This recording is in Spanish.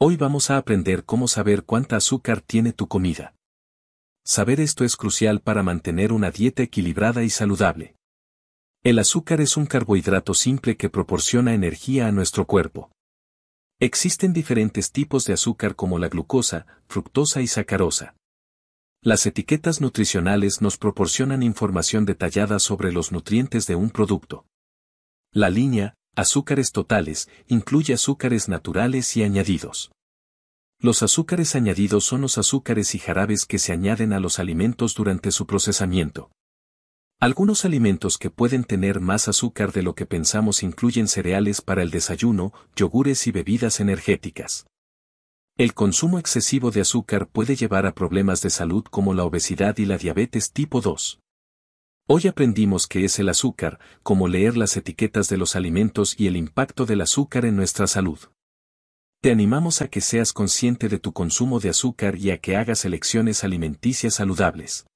Hoy vamos a aprender cómo saber cuánta azúcar tiene tu comida. Saber esto es crucial para mantener una dieta equilibrada y saludable. El azúcar es un carbohidrato simple que proporciona energía a nuestro cuerpo. Existen diferentes tipos de azúcar como la glucosa, fructosa y sacarosa. Las etiquetas nutricionales nos proporcionan información detallada sobre los nutrientes de un producto. La línea, Azúcares totales, incluye azúcares naturales y añadidos. Los azúcares añadidos son los azúcares y jarabes que se añaden a los alimentos durante su procesamiento. Algunos alimentos que pueden tener más azúcar de lo que pensamos incluyen cereales para el desayuno, yogures y bebidas energéticas. El consumo excesivo de azúcar puede llevar a problemas de salud como la obesidad y la diabetes tipo 2. Hoy aprendimos qué es el azúcar, cómo leer las etiquetas de los alimentos y el impacto del azúcar en nuestra salud. Te animamos a que seas consciente de tu consumo de azúcar y a que hagas elecciones alimenticias saludables.